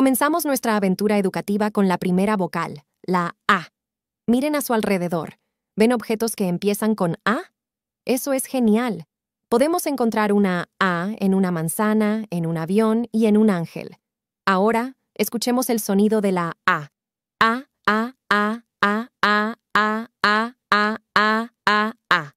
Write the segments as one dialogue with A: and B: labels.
A: Comenzamos nuestra aventura educativa con la primera vocal, la A. Miren a su alrededor. ¿Ven objetos que empiezan con A? Eso es genial. Podemos encontrar una A en una manzana, en un avión y en un ángel. Ahora, escuchemos el sonido de la A. A, A, A, A, A, A, A, A, A, A, A.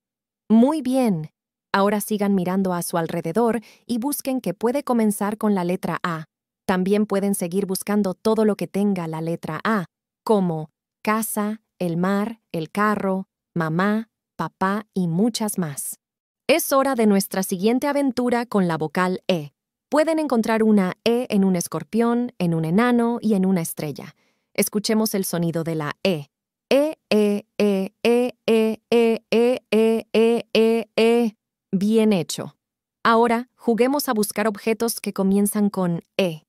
A: Muy bien. Ahora sigan mirando a su alrededor y busquen que puede comenzar con la letra A. También pueden seguir buscando todo lo que tenga la letra A, como casa, el mar, el carro, mamá, papá y muchas más. Es hora de nuestra siguiente aventura con la vocal E. Pueden encontrar una E en un escorpión, en un enano y en una estrella. Escuchemos el sonido de la E. E, E, E, E, E, E, E, E, E, E, E. Bien hecho. Ahora, juguemos a buscar objetos que comienzan con E.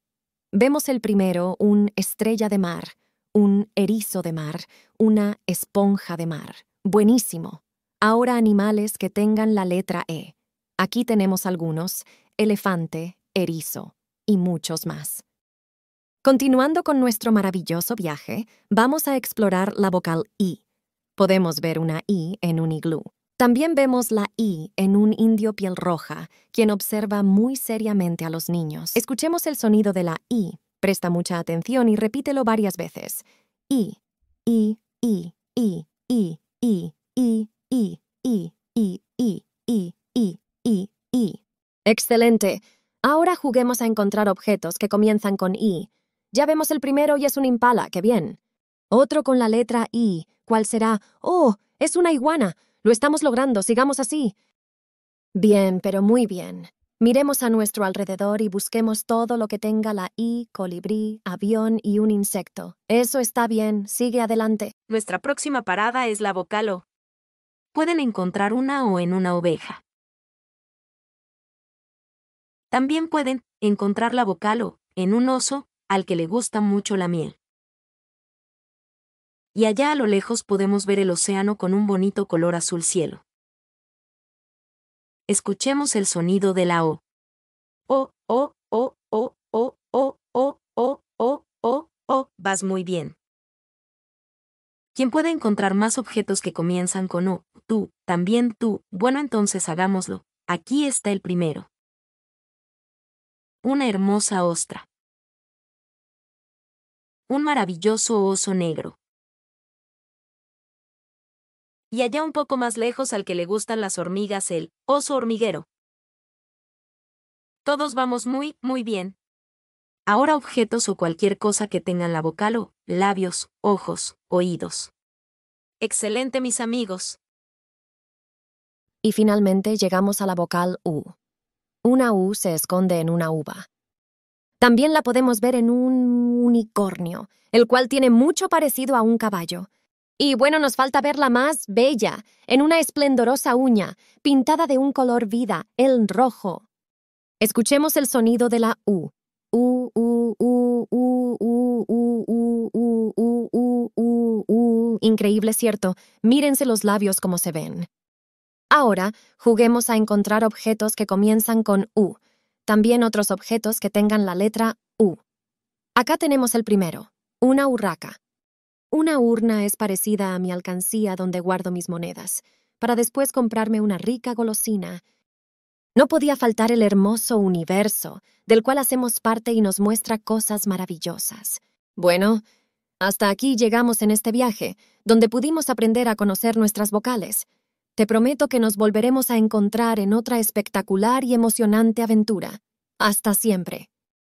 A: Vemos el primero, un estrella de mar, un erizo de mar, una esponja de mar. Buenísimo. Ahora animales que tengan la letra E. Aquí tenemos algunos, elefante, erizo y muchos más. Continuando con nuestro maravilloso viaje, vamos a explorar la vocal I. Podemos ver una I en un iglú. También vemos la I en un indio piel roja, quien observa muy seriamente a los niños. Escuchemos el sonido de la I, presta mucha atención y repítelo varias veces. I, I, I, I, I, I, I, I, I, I, I, I, I, I, I. Excelente. Ahora juguemos a encontrar objetos que comienzan con I. Ya vemos el primero y es un impala, qué bien. Otro con la letra I, ¿Cuál será, oh, es una iguana. Lo estamos logrando, sigamos así. Bien, pero muy bien. Miremos a nuestro alrededor y busquemos todo lo que tenga la I, colibrí, avión y un insecto. Eso está bien, sigue adelante.
B: Nuestra próxima parada es la vocal
A: Pueden encontrar una
B: O en una oveja. También pueden encontrar la bocalo en un oso al que le gusta mucho la miel y allá a lo lejos podemos ver el océano con un bonito color azul cielo. Escuchemos el sonido de la O. O, O, O, O, O, O, O, O, O, O, O, vas muy bien. ¿Quién puede encontrar más objetos que comienzan con O, tú, también tú, bueno entonces hagámoslo, aquí está el primero. Una hermosa ostra. Un maravilloso oso negro y allá un poco más lejos al que le gustan las hormigas el oso hormiguero. Todos vamos muy, muy bien. Ahora objetos o cualquier cosa que tengan la vocal o labios,
A: ojos, oídos.
B: Excelente mis amigos.
A: Y finalmente llegamos a la vocal U. Una U se esconde en una uva. También la podemos ver en un unicornio, el cual tiene mucho parecido a un caballo. Y bueno, nos falta verla más bella, en una esplendorosa uña, pintada de un color vida, el rojo. Escuchemos el sonido de la U. U, U, U, U, U, U, U, U, U, U, U, U. Increíble, ¿cierto? Mírense los labios como se ven. Ahora, juguemos a encontrar objetos que comienzan con U. También otros objetos que tengan la letra U. Acá tenemos el primero, una urraca. Una urna es parecida a mi alcancía donde guardo mis monedas, para después comprarme una rica golosina. No podía faltar el hermoso universo, del cual hacemos parte y nos muestra cosas maravillosas. Bueno, hasta aquí llegamos en este viaje, donde pudimos aprender a conocer nuestras vocales. Te prometo que nos volveremos a encontrar en otra espectacular y emocionante aventura. Hasta siempre.